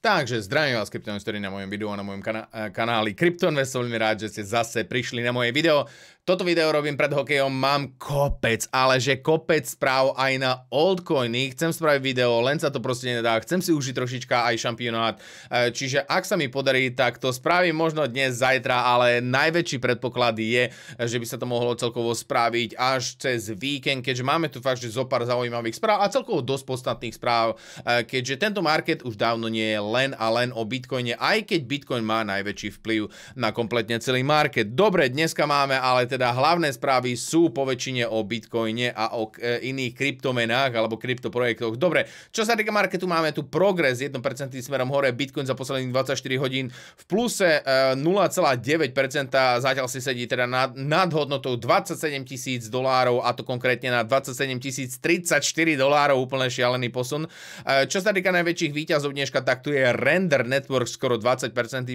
Takže zdravím vás, kryptoinvestori, na mojom videu a na mojom kaná- eh, kanáli Kryptoinvestor. Veľmi rád, že ste zase prišli na moje video. Toto video robím pred hokejom, mám kopec, ale že kopec správ aj na oldcoiny, Chcem spraviť video, len sa to proste nedá. Chcem si užiť trošička aj šampionát. E, čiže ak sa mi podarí, tak to spravím možno dnes, zajtra, ale najväčší predpoklad je, že by sa to mohlo celkovo spraviť až cez víkend, keďže máme tu fakt, že zo pár zaujímavých správ a celkovo dosť podstatných správ, e, keďže tento market už dávno nie je len a len o Bitcoine, aj keď Bitcoin má najväčší vplyv na kompletne celý market. Dobre, dneska máme ale teda teda hlavné správy sú väčšine o bitcoine a o e, iných kryptomenách alebo kryptoprojektoch. Dobre, čo sa týka marketu, máme tu progres 1% smerom hore, bitcoin za posledných 24 hodín v pluse e, 0,9%, zatiaľ si sedí teda nad, nad hodnotou 27 tisíc dolárov a to konkrétne na 27 34 dolárov, úplne šialený posun. E, čo sa týka najväčších výťazov dneška, tak tu je Render Network, skoro 20%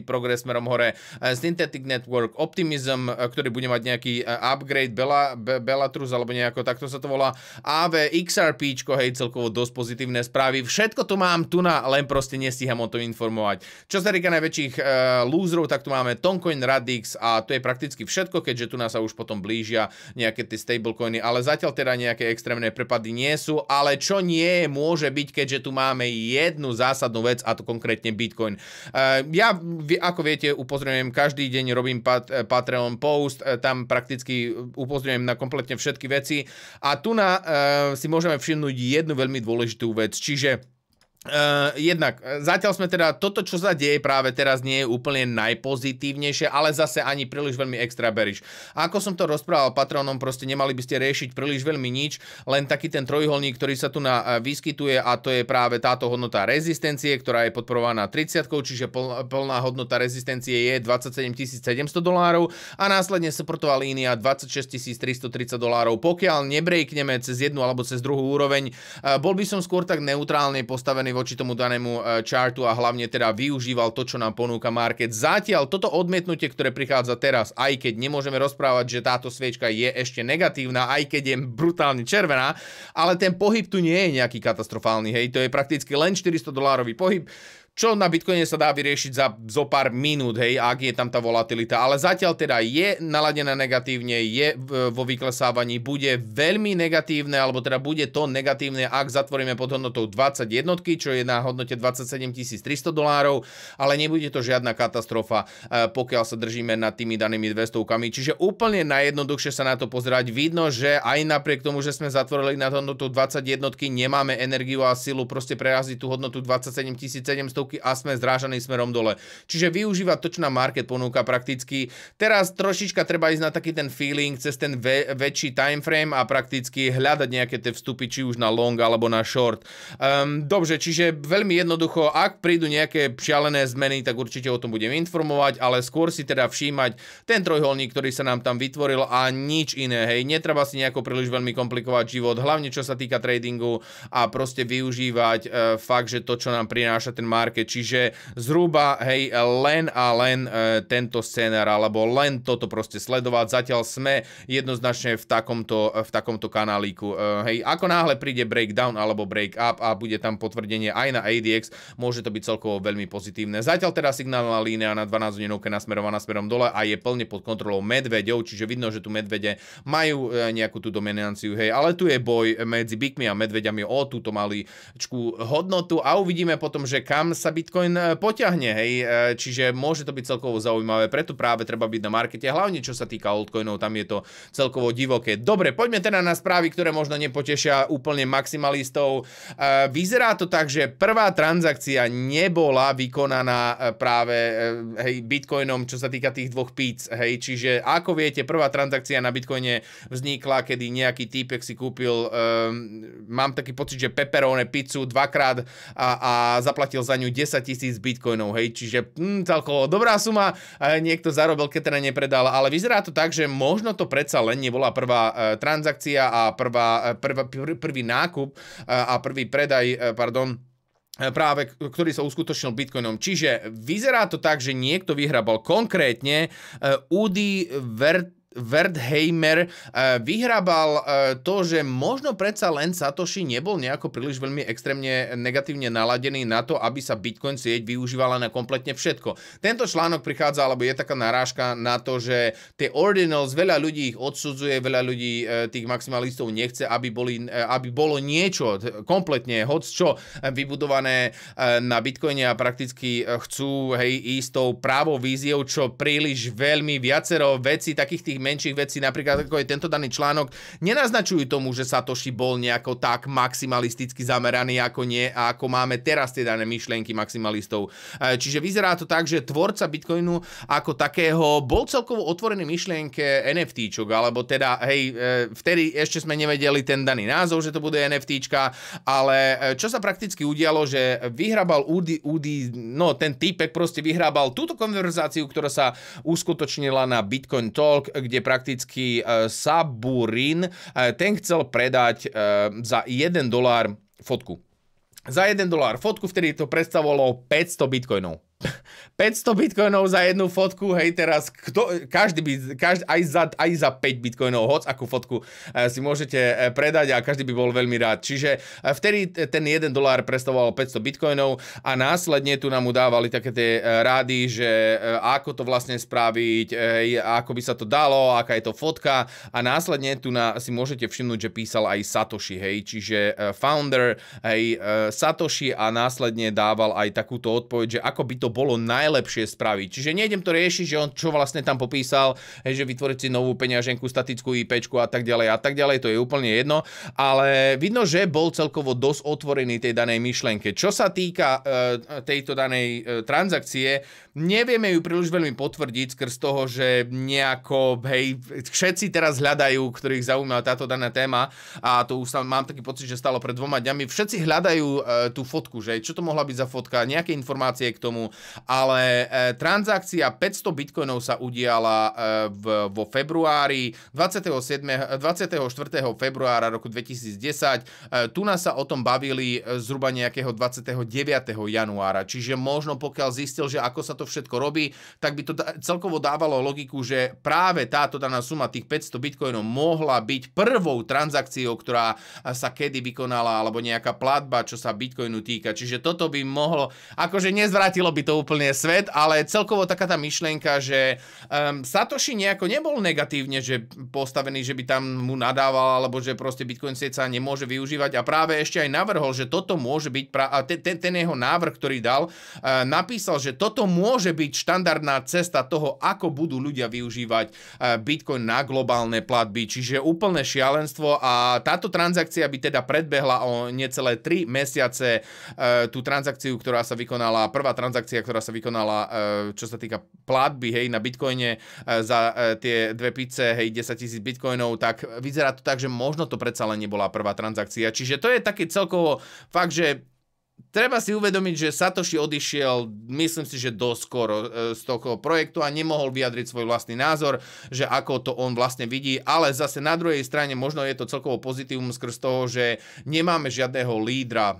progres smerom hore, e, Synthetic Network, Optimism, e, ktorý bude mať nejaký Eh, upgrade Bela, Be, Bellatrus, alebo nejako takto sa to volá. AV, XRP, hej, celkovo dosť pozitívne správy. Všetko to mám tu na, len proste nestíham o tom informovať. Čo sa týka najväčších e, lúzrov, tak tu máme Toncoin, Radix a to je prakticky všetko, keďže tu nás sa už potom blížia nejaké tie stablecoiny, ale zatiaľ teda nejaké extrémne prepady nie sú, ale čo nie môže byť, keďže tu máme jednu zásadnú vec a to konkrétne Bitcoin. Eh, ja, ako viete, upozorňujem, každý deň robím pat, Patreon post, tam prakticky prakticky e, upozorňujem na kompletne všetky veci. A tu na, e, si môžeme všimnúť jednu veľmi dôležitú vec, čiže Uh, jednak, eh, zatiaľ sme teda, toto, čo sa deje práve teraz, nie je úplne najpozitívnejšie, ale zase ani príliš veľmi extra beriš. ako som to rozprával patronom, proste nemali by ste riešiť príliš veľmi nič, len taký ten trojuholník, ktorý sa tu na, eh, vyskytuje a to je práve táto hodnota rezistencie, ktorá je podporovaná 30, čiže plná hodnota rezistencie je 27 700 dolárov a následne supportová línia 26 330 dolárov. Pokiaľ nebrejkneme cez jednu alebo cez druhú úroveň, bol by som skôr tak neutrálne postavený voči tomu danému chartu e, a hlavne teda využíval to, čo nám ponúka market. Zatiaľ toto odmietnutie, ktoré prichádza teraz, aj keď nemôžeme rozprávať, že táto sviečka je ešte negatívna, aj keď je brutálne červená, ale ten pohyb tu nie je nejaký katastrofálny, hej, to je prakticky len 400 dolárový pohyb čo na Bitcoine sa dá vyriešiť za zo pár minút, hej, ak je tam tá volatilita. Ale zatiaľ teda je naladená negatívne, je vo vyklesávaní, bude veľmi negatívne, alebo teda bude to negatívne, ak zatvoríme pod hodnotou 20 jednotky, čo je na hodnote 27 300 dolárov, ale nebude to žiadna katastrofa, e, pokiaľ sa držíme nad tými danými 200 -kami. Čiže úplne najjednoduchšie sa na to pozerať. Vidno, že aj napriek tomu, že sme zatvorili nad hodnotou 20 jednotky, nemáme energiu a silu proste preraziť tú hodnotu 27 700 stovky a sme zdrážaní smerom dole. Čiže využíva to, čo nám market ponúka prakticky. Teraz trošička treba ísť na taký ten feeling cez ten ve- väčší timeframe a prakticky hľadať nejaké tie vstupy, či už na long alebo na short. Um, ehm, dobre, čiže veľmi jednoducho, ak prídu nejaké šialené zmeny, tak určite o tom budem informovať, ale skôr si teda všímať ten trojholník, ktorý sa nám tam vytvoril a nič iné. Hej, netreba si nejako príliš veľmi komplikovať život, hlavne čo sa týka tradingu a proste využívať e, fakt, že to, čo nám prináša ten market, Parke, čiže zhruba hej, len a len e, tento scénar, alebo len toto proste sledovať. Zatiaľ sme jednoznačne v takomto, v takomto kanálíku. E, hej, ako náhle príde breakdown alebo break up a bude tam potvrdenie aj na ADX, môže to byť celkovo veľmi pozitívne. Zatiaľ teda signálna línia na 12 hodinovke nasmerovaná smerom dole a je plne pod kontrolou medveďov, čiže vidno, že tu medvede majú e, nejakú tú dominanciu, hej, ale tu je boj medzi bikmi a medveďami o túto maličkú hodnotu a uvidíme potom, že kam sa Bitcoin e, poťahne, hej, e, čiže môže to byť celkovo zaujímavé, preto práve treba byť na markete, hlavne čo sa týka altcoinov, tam je to celkovo divoké. Dobre, poďme teda na správy, ktoré možno nepotešia úplne maximalistov. E, vyzerá to tak, že prvá transakcia nebola vykonaná práve hej, Bitcoinom, čo sa týka tých dvoch píc, hej, čiže ako viete, prvá transakcia na Bitcoine vznikla, kedy nejaký týpek si kúpil, um, mám taký pocit, že pepperone pizzu dvakrát a, a zaplatil za ňu 10 tisíc bitcoinov, hej, čiže hm, celkovo dobrá suma, niekto zarobil, keď teda nepredal, ale vyzerá to tak, že možno to predsa len nebola prvá e, transakcia a prvá, e, prv, prvý nákup e, a prvý predaj, pardon, práve, ktorý sa uskutočnil Bitcoinom. Čiže vyzerá to tak, že niekto vyhrabal konkrétne UDI Vert Wertheimer e, vyhrabal e, to, že možno predsa len Satoshi nebol nejako príliš veľmi extrémne negatívne naladený na to, aby sa Bitcoin sieť využívala na kompletne všetko. Tento článok prichádza, alebo je taká narážka na to, že tie ordinals, veľa ľudí ich odsudzuje, veľa ľudí e, tých maximalistov nechce, aby, boli, aby bolo niečo kompletne, hoc čo, vybudované na Bitcoine a prakticky chcú hej, ísť tou právou víziou, čo príliš veľmi viacero vecí takých tých menších vecí, napríklad ako je tento daný článok, nenaznačujú tomu, že Satoshi bol nejako tak maximalisticky zameraný, ako nie a ako máme teraz tie dané myšlienky maximalistov. E, čiže vyzerá to tak, že tvorca Bitcoinu ako takého bol celkovo otvorený myšlienke NFTčok, alebo teda, hej, e, vtedy ešte sme nevedeli ten daný názov, že to bude NFTčka, ale e, čo sa prakticky udialo, že vyhrabal údy, údy, no ten týpek proste vyhrabal túto konverzáciu, ktorá sa uskutočnila na Bitcoin Talk, kde kde prakticky e, Saburin, e, ten chcel predať e, za 1 dolár fotku. Za 1 dolár fotku, vtedy to predstavovalo 500 bitcoinov. 500 bitcoinov za jednu fotku, hej, teraz kto, každý by, každý, aj, za, aj za 5 bitcoinov, hoc akú fotku e, si môžete e, predať a každý by bol veľmi rád. Čiže e, vtedy ten 1 dolár predstavoval 500 bitcoinov a následne tu nám udávali také tie rády, že ako to vlastne spraviť, hej, ako by sa to dalo, aká je to fotka a následne tu na, si môžete všimnúť, že písal aj Satoshi, hej, čiže founder, hej, Satoshi a následne dával aj takúto odpoveď, že ako by to bolo najlepšie spraviť. Čiže nejdem to riešiť, že on čo vlastne tam popísal, hej, že vytvoriť si novú peňaženku, statickú IP a tak ďalej a tak ďalej, to je úplne jedno, ale vidno, že bol celkovo dosť otvorený tej danej myšlenke. Čo sa týka e, tejto danej e, transakcie, nevieme ju príliš veľmi potvrdiť skrz toho, že nejako, hej, všetci teraz hľadajú, ktorých zaujíma táto daná téma a to už sa, mám taký pocit, že stalo pred dvoma dňami, všetci hľadajú e, tú fotku, že čo to mohla byť za fotka, nejaké informácie k tomu, ale e, transakcia 500 bitcoinov sa udiala e, v, vo februári 27, 24. februára roku 2010. E, tu nás sa o tom bavili zhruba nejakého 29. januára, čiže možno pokiaľ zistil, že ako sa to všetko robí, tak by to celkovo dávalo logiku, že práve táto daná suma tých 500 bitcoinov mohla byť prvou transakciou, ktorá sa kedy vykonala, alebo nejaká platba, čo sa bitcoinu týka. Čiže toto by mohlo, akože nezvratilo by to to úplne svet, ale celkovo taká tá myšlienka, že um, Satoshi nejako nebol negatívne že postavený, že by tam mu nadával, alebo že proste Bitcoin sieť sa nemôže využívať a práve ešte aj navrhol, že toto môže byť, pra- a ten, te- ten jeho návrh, ktorý dal, uh, napísal, že toto môže byť štandardná cesta toho, ako budú ľudia využívať uh, Bitcoin na globálne platby, čiže úplne šialenstvo a táto transakcia by teda predbehla o necelé 3 mesiace uh, tú transakciu, ktorá sa vykonala, prvá transakcia transakcia, ktorá sa vykonala, e, čo sa týka platby, hej, na bitcoine e, za e, tie dve pice, hej, 10 tisíc bitcoinov, tak vyzerá to tak, že možno to predsa len nebola prvá transakcia. Čiže to je taký celkovo fakt, že treba si uvedomiť, že Satoshi odišiel, myslím si, že doskoro z toho projektu a nemohol vyjadriť svoj vlastný názor, že ako to on vlastne vidí, ale zase na druhej strane možno je to celkovo pozitívum skrz toho, že nemáme žiadného lídra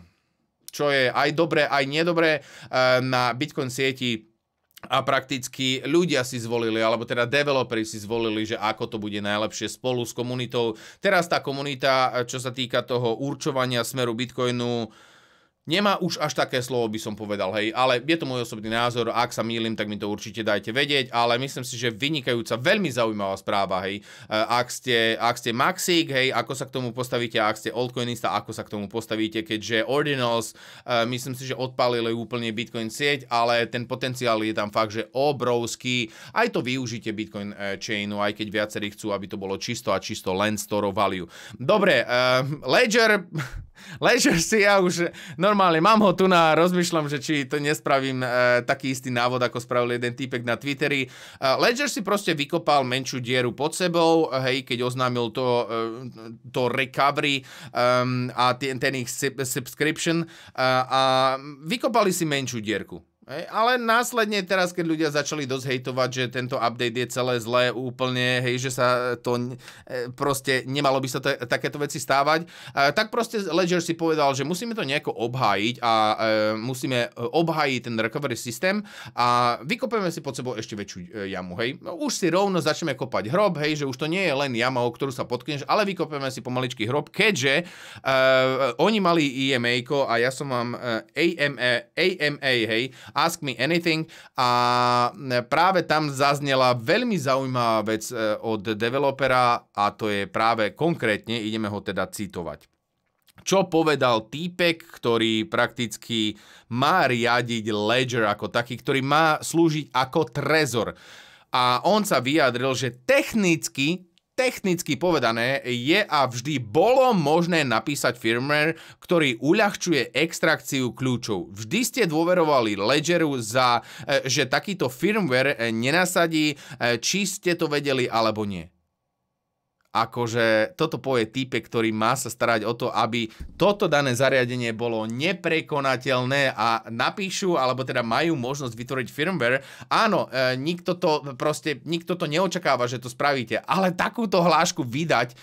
čo je aj dobré, aj nedobré eh, na Bitcoin sieti a prakticky ľudia si zvolili, alebo teda developeri si zvolili, že ako to bude najlepšie spolu s komunitou. Teraz tá komunita, eh, čo sa týka toho určovania smeru Bitcoinu, uh, nemá už až také slovo, by som povedal, hej, ale je to môj osobný názor, ak sa mýlim, tak mi to určite dajte vedieť, ale myslím si, že vynikajúca, veľmi zaujímavá správa, hej, e, ak ste, ak ste Maxik, hej, ako sa k tomu postavíte, ak ste altcoinista, ako sa k tomu postavíte, keďže Ordinals, e, myslím si, že odpalili úplne Bitcoin sieť, ale ten potenciál je tam fakt, že obrovský, aj to využite Bitcoin e, chainu, aj keď viacerí chcú, aby to bolo čisto a čisto len store value. Dobre, Ledger, Ledger si ja už, no normálne, mám ho tu na, rozmýšľam, že či to nespravím e, taký istý návod, ako spravil jeden týpek na Twitteri. E, Ledger si proste vykopal menšiu dieru pod sebou, hej, keď oznámil to, e, to recovery e, a ten, ten ich subscription e, a vykopali si menšiu dierku. Hej, ale následne teraz, keď ľudia začali dosť hejtovať, že tento update je celé zlé úplne, hej, že sa to e, proste nemalo by sa to, takéto veci stávať, e, tak proste Ledger si povedal, že musíme to nejako obhájiť a e, musíme e, obhájiť ten recovery systém a vykopeme si pod sebou ešte väčšiu jamu, hej. Už si rovno začneme kopať hrob, hej, že už to nie je len jama, o ktorú sa potkneš, ale vykopeme si pomaličky hrob, keďže e, oni mali EMA a ja som mám AMA, AMA, hej, Ask Me Anything a e, práve tam zaznela veľmi zaujímavá vec e, od developera a to je práve konkrétne, ideme ho teda citovať čo povedal týpek, ktorý prakticky má riadiť ledger ako taký, ktorý má slúžiť ako trezor. A on sa vyjadril, že technicky Technicky povedané je a vždy bolo možné napísať firmware, ktorý uľahčuje extrakciu kľúčov. Vždy ste dôverovali Ledgeru za, e, že takýto firmware e, nenasadí, e, či ste to vedeli alebo nie akože toto povie type, ktorý má sa starať o to, aby toto dané zariadenie bolo neprekonateľné a napíšu, alebo teda majú možnosť vytvoriť firmware. Áno, e, nikto to proste, nikto to neočakáva, že to spravíte, ale takúto hlášku vydať, e,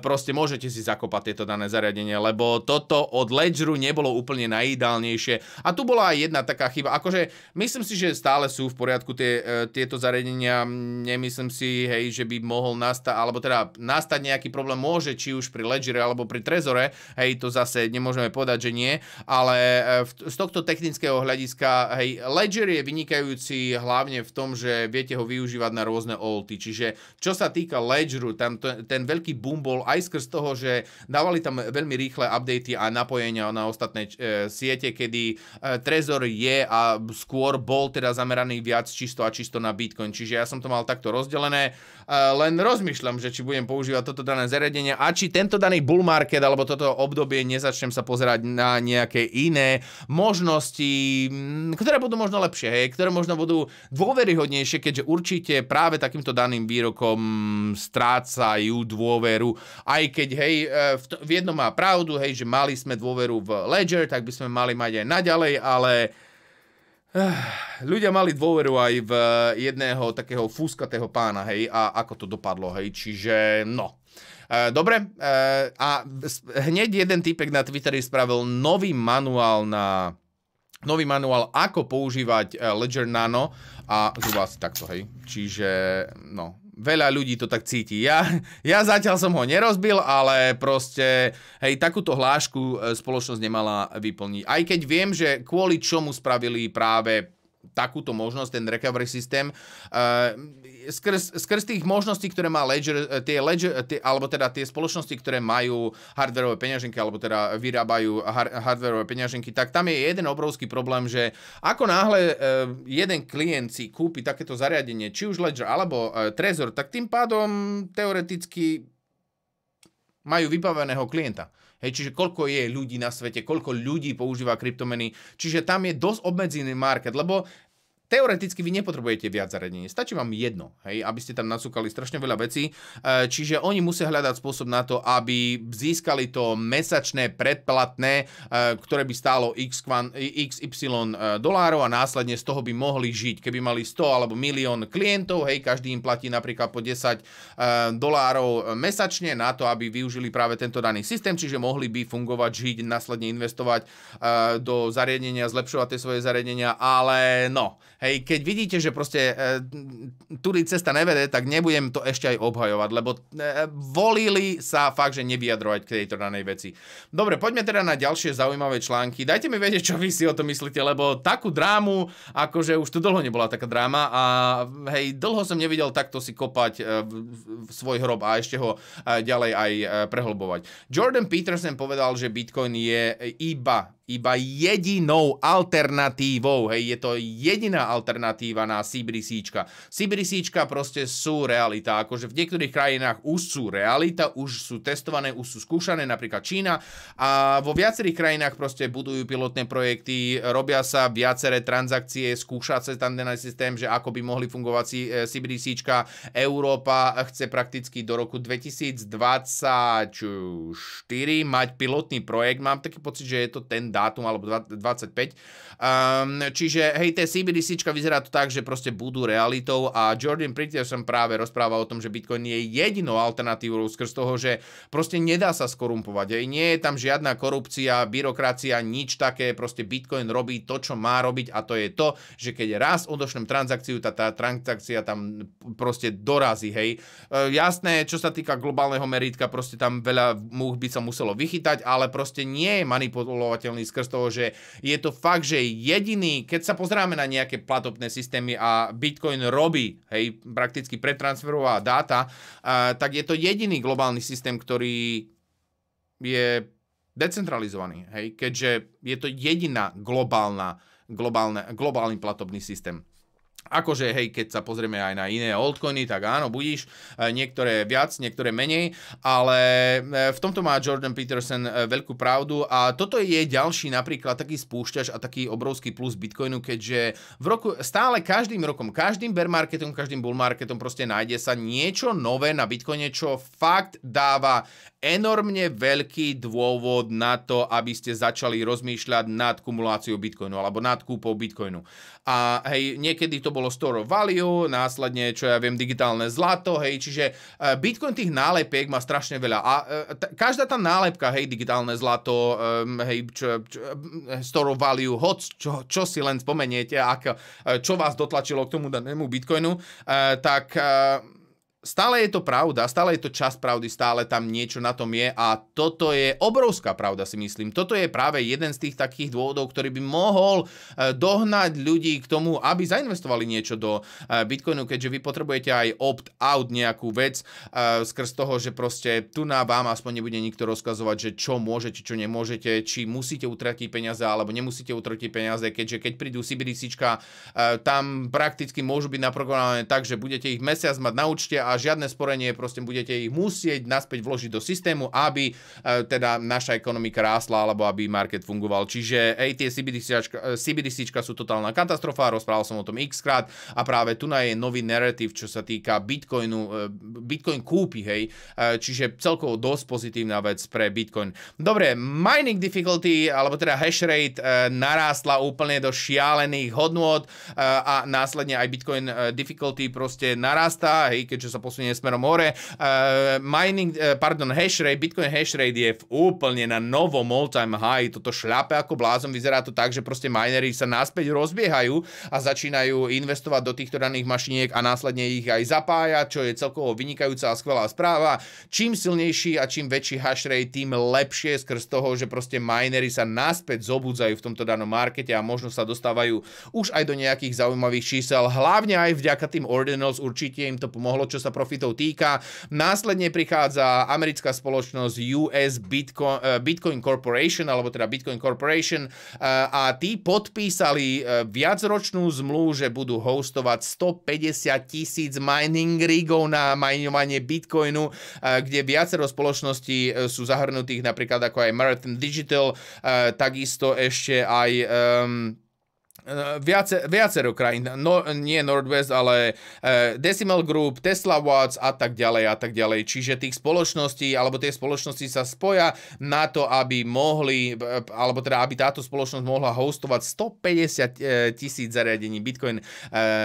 proste môžete si zakopať tieto dané zariadenie, lebo toto od Ledgeru nebolo úplne najideálnejšie. A tu bola aj jedna taká chyba, akože myslím si, že stále sú v poriadku tie, e, tieto zariadenia, nemyslím si, hej, že by mohol nastať, alebo teda nastať nejaký problém môže, či už pri ledgere alebo pri trezore, hej, to zase nemôžeme povedať, že nie, ale e, z tohto technického hľadiska, hej, ledger je vynikajúci hlavne v tom, že viete ho využívať na rôzne olty, čiže čo sa týka ledgeru, tam to, ten veľký boom bol aj skrz toho, že dávali tam veľmi rýchle updaty a napojenia na ostatné e, siete, kedy e, trezor je a skôr bol teda zameraný viac čisto a čisto na Bitcoin, čiže ja som to mal takto rozdelené, e, len rozmýšľam, že či budem používať používať toto dané zariadenie a či tento daný bull market alebo toto obdobie nezačnem sa pozerať na nejaké iné možnosti, ktoré budú možno lepšie, hej, ktoré možno budú dôveryhodnejšie, keďže určite práve takýmto daným výrokom strácajú dôveru, aj keď hej, e, v, to, v jednom má pravdu, hej, že mali sme dôveru v Ledger, tak by sme mali mať aj naďalej, ale Eh, ľudia mali dôveru aj v eh, jedného takého fúskatého pána, hej, a ako to dopadlo, hej, čiže no. Eh, dobre, a hneď jeden typek na Twitteri spravil nový manuál na nový manuál, ako používať Ledger Nano a zhruba asi takto, hej. Čiže, no, veľa ľudí to tak cíti. Ja, ja zatiaľ som ho nerozbil, ale proste, hej, takúto hlášku e, spoločnosť nemala vyplniť. Aj keď viem, že kvôli čomu spravili práve takúto možnosť, ten recovery systém. Eh, skrz, skrz tých možností, ktoré má Ledger, eh, tie Ledger, tie, alebo teda tie spoločnosti, ktoré majú hardverové peňaženky, alebo teda vyrábajú hard, hardverové peňaženky, tak tam je jeden obrovský problém, že ako náhle eh, jeden klient si kúpi takéto zariadenie, či už Ledger alebo Trezor, tak tým pádom teoreticky majú vybaveného klienta. Hej, čiže koľko je ľudí na svete, koľko ľudí používa kryptomeny. Čiže tam je dosť obmedzený market, lebo teoreticky vy nepotrebujete viac zariadení, stačí vám jedno, hej, aby ste tam nasúkali strašne veľa vecí, e, čiže oni musia hľadať spôsob na to, aby získali to mesačné predplatné, e, ktoré by stálo x, XY e, dolárov a následne z toho by mohli žiť. Keby mali 100 alebo milión klientov, hej, každý im platí napríklad po 10 dolárov mesačne na to, aby využili práve tento daný systém, čiže mohli by fungovať, žiť, následne investovať do zariadenia, zlepšovať tie svoje zariadenia, ale no, Hej, keď vidíte, že proste e, tudy cesta nevede, tak nebudem to ešte aj obhajovať, lebo e, volili sa fakt, že nevyjadrovať k tejto danej veci. Dobre, poďme teda na ďalšie zaujímavé články. Dajte mi vedieť, čo vy si o to myslíte, lebo takú drámu, akože už tu dlho nebola taká dráma a hej, dlho som nevidel takto si kopať e, svoj hrob a ešte ho e, ďalej aj e, prehlbovať. Jordan Peterson povedal, že Bitcoin je iba iba jedinou alternatívou. Hej, je to jediná alternatíva na Sibrisíčka. Sibrisíčka proste sú realita. Akože v niektorých krajinách už sú realita, už sú testované, už sú skúšané, napríklad Čína. A vo viacerých krajinách proste budujú pilotné projekty, robia sa viaceré transakcie, skúša sa tam ten systém, že ako by mohli fungovať e, Sibrisíčka. Európa chce prakticky do roku 2024 mať pilotný projekt. Mám taký pocit, že je to ten dá dátum, alebo 25. Um, ehm, čiže hej, tie CBDC vyzerá to tak, že proste budú realitou a Jordan Peterson práve rozpráva o tom, že Bitcoin je jedinou alternatívou skrz toho, že proste nedá sa skorumpovať. Hej. Nie je tam žiadna korupcia, byrokracia, nič také, proste Bitcoin robí to, čo má robiť a to je to, že keď raz odošlem transakciu, tá, tá transakcia tam proste dorazí, hej. E, jasné, čo sa týka globálneho meritka, proste tam veľa múch by sa muselo vychytať, ale proste nie je manipulovateľný skrz toho, že je to fakt, že jediný, keď sa pozráme na nejaké platobné systémy a Bitcoin robí, hej, prakticky pretransferová dáta, tak je to jediný globálny systém, ktorý je decentralizovaný, hej, keďže je to jediná globálna, globálne, globálny platobný systém. Akože, hej, keď sa pozrieme aj na iné altcoiny, tak áno, budíš, e, niektoré viac, niektoré menej, ale e, v tomto má Jordan Peterson e, veľkú pravdu a toto je ďalší napríklad taký spúšťač a taký obrovský plus Bitcoinu, keďže v roku, stále každým rokom, každým bear marketom, každým bull marketom proste nájde sa niečo nové na Bitcoine, čo fakt dáva enormne veľký dôvod na to, aby ste začali rozmýšľať nad kumuláciou Bitcoinu alebo nad kúpou Bitcoinu a hej, niekedy to bolo store of value, následne, čo ja viem, digitálne zlato, hej, čiže e, Bitcoin tých nálepiek má strašne veľa a e, t- každá tá nálepka, hej, digitálne zlato, um, hej, čo, čo, store of value, hoc, čo, čo si len spomeniete, ak, e, čo vás dotlačilo k tomu danému Bitcoinu, uh, tak uh, stále je to pravda, stále je to čas pravdy, stále tam niečo na tom je a toto je obrovská pravda, si myslím. Toto je práve jeden z tých takých dôvodov, ktorý by mohol e, dohnať ľudí k tomu, aby zainvestovali niečo do e, Bitcoinu, keďže vy potrebujete aj opt-out nejakú vec e, skrz toho, že proste tu na vám aspoň nebude nikto rozkazovať, že čo môžete, čo nemôžete, či musíte utratiť peniaze alebo nemusíte utratiť peniaze, keďže keď prídu CBDCčka, tam prakticky môžu byť naprogramované tak, že budete ich mesiac mať na účte a žiadne sporenie, proste budete ich musieť naspäť vložiť do systému, aby e, teda naša ekonomika rásla alebo aby market fungoval. Čiže ej, tie CBDC, e, sú totálna katastrofa, rozprával som o tom x krát a práve tu na je nový narratív, čo sa týka Bitcoinu, e, Bitcoin kúpi, hej, čiže celkovo dosť pozitívna vec pre Bitcoin. Dobre, mining difficulty, alebo teda hash rate narástla úplne do šialených hodnôt a následne aj Bitcoin difficulty proste narastá, hej, keďže sa posunie smerom hore. Uh, mining, uh, pardon, hash rate, Bitcoin hash rate je v úplne na novom all-time high. Toto šľape ako blázon, vyzerá to tak, že proste minery sa naspäť rozbiehajú a začínajú investovať do týchto daných mašiniek a následne ich aj zapájať, čo je celkovo vynikajúca a skvelá správa. Čím silnejší a čím väčší hash rate, tým lepšie skrz toho, že proste minery sa naspäť zobudzajú v tomto danom markete a možno sa dostávajú už aj do nejakých zaujímavých čísel. Hlavne aj vďaka tým ordinals určite im to pomohlo, čo sa sa profitov týka. Následne prichádza americká spoločnosť US Bitcoin, eh, Bitcoin Corporation, alebo teda Bitcoin Corporation eh, a tí podpísali eh, viacročnú zmluvu, že budú hostovať 150 tisíc mining rigov na majňovanie Bitcoinu, kde viacero spoločností sú zahrnutých, napríklad ako aj Marathon Digital, takisto ešte aj... Um, Eh, viace, viacero krajín, no, nie Nordwest, ale uh, Decimal Group, Tesla Watts a tak ďalej a tak ďalej. Čiže tých spoločností, alebo tie spoločnosti sa spoja na to, aby mohli, eh, alebo teda aby táto spoločnosť mohla hostovať 150 tisíc zariadení Bitcoin uh,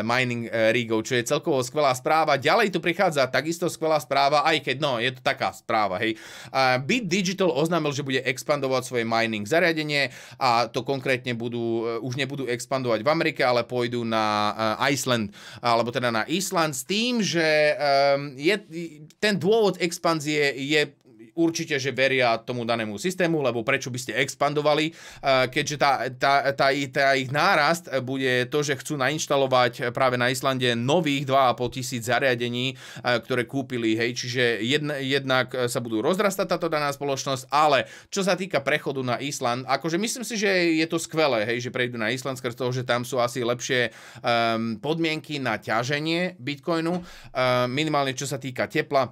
mining uh, rigov, čo je celkovo skvelá správa. Ďalej tu prichádza takisto skvelá správa, aj keď no, je to taká správa, hej. Uh, Bit Digital oznámil, že bude expandovať svoje mining zariadenie a to konkrétne budú, už nebudú expandovať expandovať v Amerike, ale pôjdu na eh, Iceland, alebo teda na Island s tým, že eh, je, ten dôvod expanzie je určite, že veria tomu danému systému, lebo prečo by ste expandovali, e, keďže tá, tá, tá, tá ich nárast bude to, že chcú nainštalovať práve na Islande nových 2,5 tisíc zariadení, e, ktoré kúpili, hej, čiže jedn, jednak sa budú rozrastať táto daná spoločnosť, ale čo sa týka prechodu na Island, akože myslím si, že je to skvelé, hej, že prejdú na Island skôr toho, že tam sú asi lepšie um, podmienky na ťaženie bitcoinu, um, minimálne čo sa týka tepla,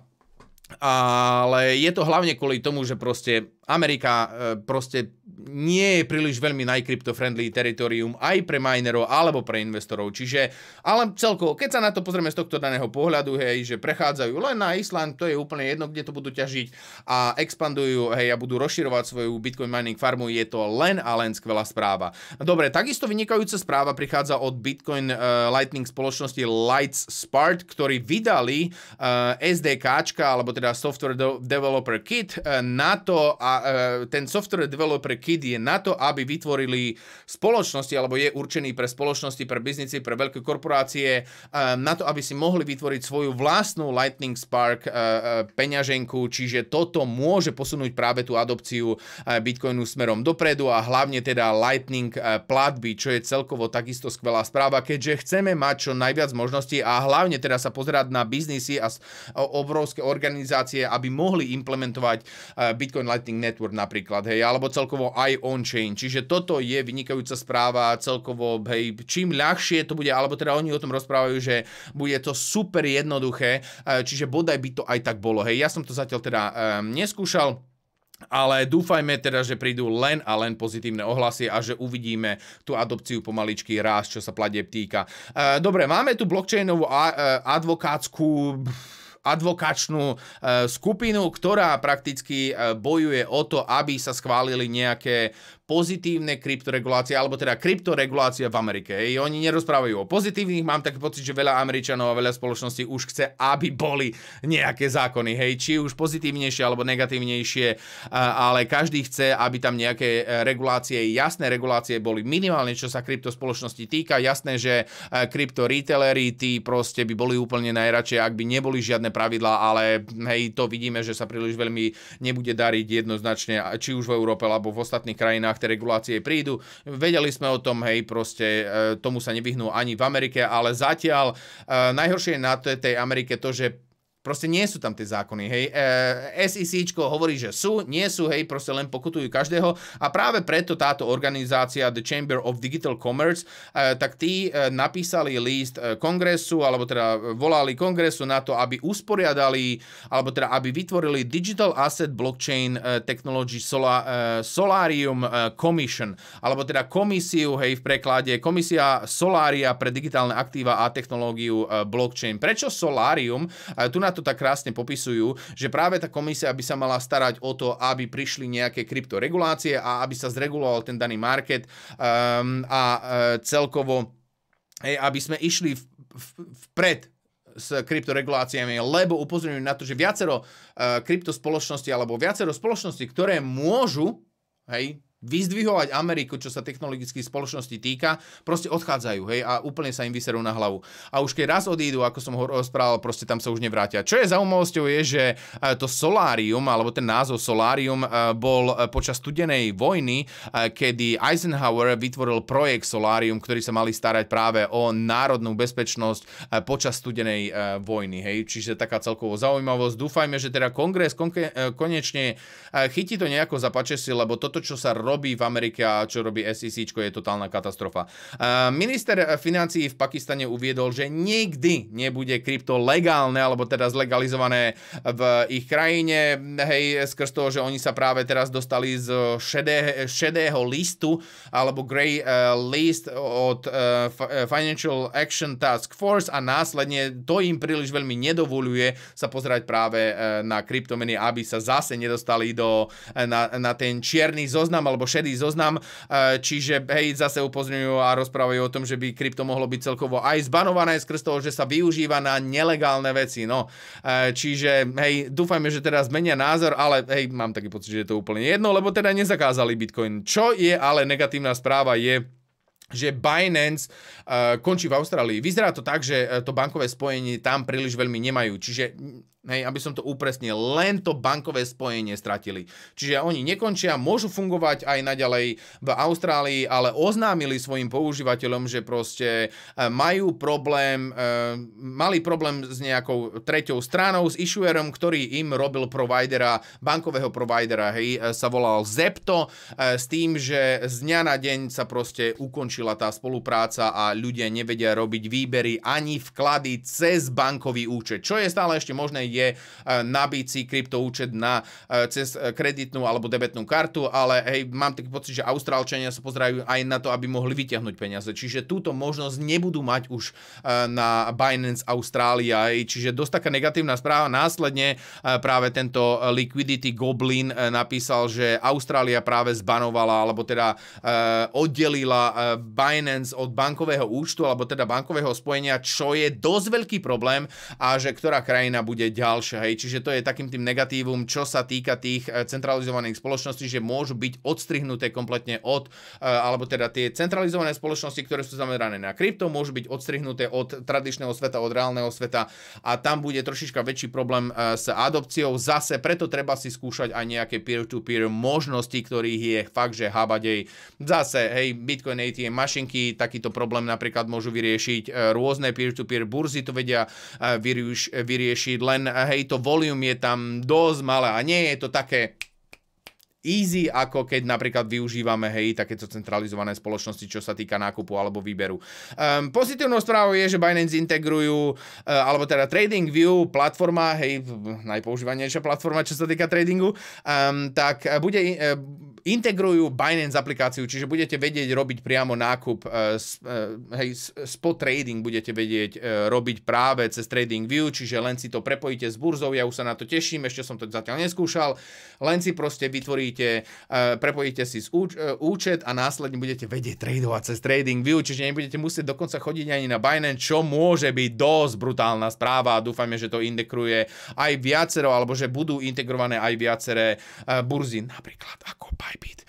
ale je to hlavne kvôli tomu, že proste Amerika e, proste nie je príliš veľmi najkrypto-friendly teritorium aj pre minerov alebo pre investorov. Čiže, ale celkovo, keď sa na to pozrieme z tohto daného pohľadu, hej, že prechádzajú len na Island, to je úplne jedno, kde to budú ťažiť a expandujú, hej, a budú rozširovať svoju Bitcoin mining farmu, je to len a len skvelá správa. Dobre, takisto vynikajúca správa prichádza od Bitcoin uh, Lightning spoločnosti Lights Spart, ktorí vydali uh, e, SDK, alebo teda Software Developer Kit uh, na to, a E, ten software developer kit je na to, aby vytvorili spoločnosti, alebo je určený pre spoločnosti, pre biznici, pre veľké korporácie, e, na to, aby si mohli vytvoriť svoju vlastnú Lightning Spark e, peňaženku, čiže toto môže posunúť práve tú adopciu Bitcoinu smerom dopredu a hlavne teda Lightning platby, čo je celkovo takisto skvelá správa, keďže chceme mať čo najviac možností a hlavne teda sa pozerať na biznisy a obrovské organizácie, aby mohli implementovať Bitcoin Lightning Network napríklad, hej, alebo celkovo aj on-chain. Čiže toto je vynikajúca správa celkovo, hej, čím ľahšie to bude, alebo teda oni o tom rozprávajú, že bude to super jednoduché, e, čiže bodaj by to aj tak bolo, hej. Ja som to zatiaľ teda um, neskúšal, ale dúfajme teda, že prídu len a len pozitívne ohlasy a že uvidíme tú adopciu pomaličky raz, čo sa pladeb týka. E, dobre, máme tu blockchainovú advokátsku advokačnú e, skupinu, ktorá prakticky e, bojuje o to, aby sa schválili nejaké pozitívne kryptoregulácie, alebo teda kryptoregulácie v Amerike. Ej, Oni nerozprávajú o pozitívnych, mám taký pocit, že veľa Američanov a veľa spoločností už chce, aby boli nejaké zákony, hej, či už pozitívnejšie alebo negatívnejšie, ale každý chce, aby tam nejaké e, regulácie, jasné regulácie boli minimálne, čo sa spoločnosti týka. Jasné, že e, krypto retailery, tí proste by boli úplne najradšej, ak by neboli žiadne pravidlá, ale hej, to vidíme, že sa príliš veľmi nebude dariť jednoznačne, či už v Európe alebo v ostatných krajinách krajinách tie regulácie prídu. Vedeli sme o tom, hej, proste e, tomu sa nevyhnú ani v Amerike, ale zatiaľ e, najhoršie je na tej Amerike to, že Proste nie sú tam tie zákony, hej. E, SEC hovorí, že sú, nie sú, hej, proste len pokutujú každého a práve preto táto organizácia The Chamber of Digital Commerce, e, tak tí e, napísali list e, kongresu, alebo teda volali kongresu na to, aby usporiadali, alebo teda aby vytvorili Digital Asset Blockchain e, Technology Sol- e, Solarium e, Commission, alebo teda komisiu, hej, v preklade, komisia Solaria pre digitálne aktíva a technológiu blockchain. Prečo Solarium? E, tu na to tak krásne popisujú, že práve tá komisia by sa mala starať o to, aby prišli nejaké kryptoregulácie a aby sa zreguloval ten daný market um, a uh, celkovo hey, aby sme išli v, v, vpred s kryptoreguláciami, lebo upozorňujem na to, že viacero uh, e, kryptospoločnosti alebo viacero spoločnosti, ktoré môžu hej, vyzdvihovať Ameriku, čo sa technologických spoločností týka, proste odchádzajú, hej, a úplne sa im vyserú na hlavu. A už keď raz odídu, ako som ho rozprával, proste tam sa už nevrátia. Čo je zaujímavosťou je, že e, to solárium, alebo ten názov solárium e, bol e, počas studenej vojny, kedy Eisenhower vytvoril projekt solárium, ktorý sa mali starať práve o národnú bezpečnosť počas studenej vojny, hej. Čiže taká celkovo zaujímavosť. Dúfajme, že teda kongres konke, konečne chytí to nejako za pačesi, lebo toto, čo sa ro- robí v Amerike a čo robí SEC, je totálna katastrofa. E, minister financí v Pakistane uviedol, že nikdy nebude krypto legálne, alebo teda zlegalizované v ich krajine, hej, skrz toho, že oni sa práve teraz dostali z šedé, šedého listu, alebo grey e, list od e, Financial Action Task Force a následne to im príliš veľmi nedovoluje sa pozerať práve na kryptomeny, aby sa zase nedostali do, na, na ten čierny zoznam alebo alebo šedý zoznam, e, čiže hej, zase upozňujú a rozprávajú o tom, že by krypto mohlo byť celkovo aj zbanované skrz toho, že sa využíva na nelegálne veci. No. E, čiže hej, dúfajme, že teraz zmenia názor, ale hej, mám taký pocit, že je to úplne jedno, lebo teda nezakázali Bitcoin. Čo je ale negatívna správa je, že Binance uh, končí v Austrálii. Vyzerá to tak, že eh, to bankové spojenie tam príliš veľmi nemajú. Čiže, mm, hej, aby som to upresnil, len to bankové spojenie stratili. Čiže oni nekončia, môžu fungovať aj naďalej v Austrálii, ale oznámili svojim používateľom, že proste eh, majú problém, uh, mali problém s nejakou treťou stranou, s issuerom, ktorý im robil providera, bankového providera, hej, sa volal Zepto, uh, s tým, že z dňa na deň sa proste ukončil skončila tá spolupráca a ľudia nevedia robiť výbery ani vklady cez bankový účet. Čo je stále ešte možné je e, nabiť si kryptoúčet na, e, cez e, kreditnú alebo debetnú kartu, ale hej, mám taký pocit, že Austrálčania sa pozerajú aj na to, aby mohli vyťahnuť peniaze. Čiže túto možnosť nebudú mať už na Binance Austrália. Čiže dosť taká negatívna správa. Následne práve tento Liquidity Goblin napísal, že Austrália práve zbanovala alebo teda oddelila Binance od bankového účtu, alebo teda bankového spojenia, čo je dosť veľký problém a že ktorá krajina bude ďalšia. Hej. Čiže to je takým tým negatívum, čo sa týka tých eh, centralizovaných spoločností, že môžu byť odstrihnuté kompletne od, eh, alebo teda tie centralizované spoločnosti, ktoré sú zamerané na krypto, môžu byť odstrihnuté od tradičného sveta, od reálneho sveta a tam bude trošička väčší problém eh, s adopciou. Zase preto treba si skúšať aj nejaké peer-to-peer možnosti, ktorých je fakt, že habadej. Zase, hej, Bitcoin ATM mašinky takýto problém napríklad môžu vyriešiť e, rôzne peer-to-peer burzy, to vedia e, vyrieš, vyriešiť, len e, hej, to volume je tam dosť malé a nie je to také easy, ako keď napríklad využívame hej, takéto centralizované spoločnosti, čo sa týka nákupu alebo výberu. Um, pozitívnou správou je, že Binance integrujú, uh, alebo teda TradingView, platforma, hej, najpoužívanejšia platforma, čo sa týka tradingu, um, tak eh, bude, uh, integrujú Binance aplikáciu, čiže budete vedieť robiť priamo nákup, uh, uh, hej, spot trading budete vedieť uh, robiť práve cez Trading View, čiže len si to prepojíte s burzou, ja už sa na to teším, ešte som to zatiaľ neskúšal, len si proste vytvoríte prepojíte, e, prepojíte si z úč- e, účet a následne budete vedieť tradovať cez trading view, čiže nebudete musieť dokonca chodiť ani na Binance, čo môže byť dosť brutálna správa a dúfame, že to integruje aj viacero, alebo že budú integrované aj viaceré e, burzy, napríklad ako Bybit.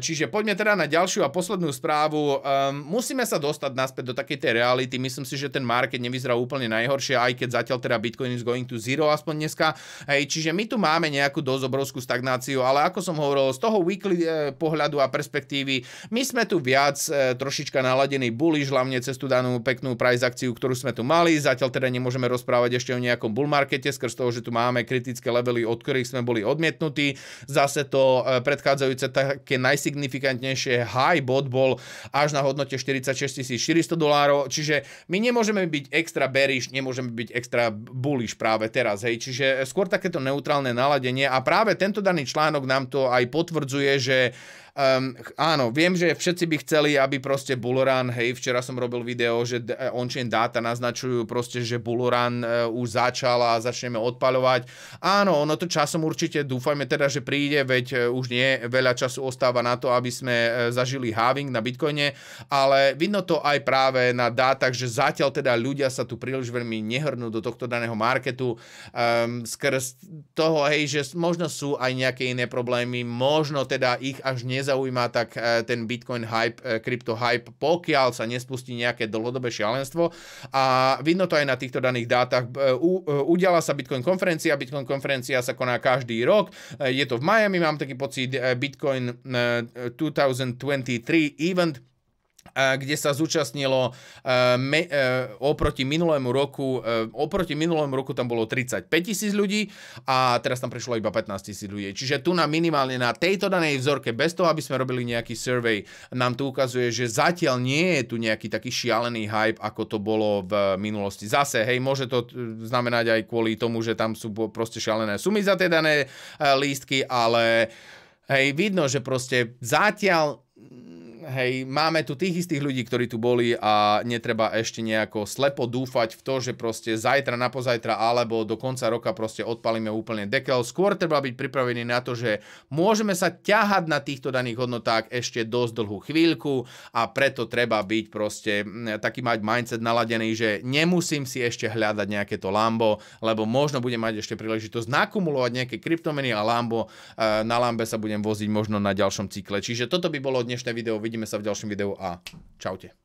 Čiže poďme teda na ďalšiu a poslednú správu. Musíme sa dostať naspäť do takej tej reality. Myslím si, že ten market nevyzerá úplne najhoršie, aj keď zatiaľ teda Bitcoin is going to zero aspoň dneska. Hej, čiže my tu máme nejakú dosť obrovskú stagnáciu, ale ako som hovoril, z toho weekly eh, pohľadu a perspektívy, my sme tu viac eh, trošička naladení bullish, hlavne cez tú danú peknú price akciu, ktorú sme tu mali. Zatiaľ teda nemôžeme rozprávať ešte o nejakom bull markete, skrz toho, že tu máme kritické levely, od ktorých sme boli odmietnutí. Zase to eh, predchádzajúce také najsignifikantnejšie high bod bol až na hodnote 46 400 dolárov, čiže my nemôžeme byť extra bearish, nemôžeme byť extra bullish práve teraz, hej, čiže skôr takéto neutrálne naladenie a práve tento daný článok nám to aj potvrdzuje, že Um, áno, viem, že všetci by chceli, aby proste Bullrun, hej, včera som robil video, že e, on-chain dáta naznačujú proste, že Bullrun uh, už začal a začneme odpaľovať. Áno, ono to časom určite, dúfajme teda, že príde, veď e, už nie veľa času ostáva na to, aby sme zažili halving na Bitcoine, ale vidno to aj práve na dátach, že zatiaľ teda ľudia sa tu príliš veľmi nehrnú do tohto daného marketu um, skrz toho, hej, že možno sú aj nejaké iné problémy, možno teda ich až ne nezaujíma, tak e, ten Bitcoin hype, e, krypto hype, pokiaľ sa nespustí nejaké dlhodobé šialenstvo. A vidno to aj na týchto daných dátach. E, u, udiala sa Bitcoin konferencia, Bitcoin konferencia sa koná každý rok, je to v Miami, mám taký pocit, Bitcoin 2023 event, kde sa zúčastnilo e, me, e, oproti minulému roku, e, oproti minulému roku tam bolo 35 tisíc ľudí a teraz tam prišlo iba 15 tisíc ľudí. Čiže tu na minimálne na tejto danej vzorke, bez toho, aby sme robili nejaký survey, nám to ukazuje, že zatiaľ nie je tu nejaký taký šialený hype, ako to bolo v minulosti. Zase, hej, môže to znamenať aj kvôli tomu, že tam sú proste šialené sumy za tie dané lístky, ale hej, vidno, že proste zatiaľ hej, máme tu tých istých ľudí, ktorí tu boli a netreba ešte nejako slepo dúfať v to, že proste zajtra na pozajtra alebo do konca roka proste odpalíme úplne dekel. Skôr treba byť pripravený na to, že môžeme sa ťahať na týchto daných hodnotách ešte dosť dlhú chvíľku a preto treba byť proste taký mať mindset naladený, že nemusím si ešte hľadať nejaké to Lambo, lebo možno budem mať ešte príležitosť nakumulovať nejaké kryptomeny a Lambo, e, na Lambe sa budem voziť možno na ďalšom cykle. Čiže toto by bolo dnešné video, vidím Vidíme sa v ďalšom videu a čaute.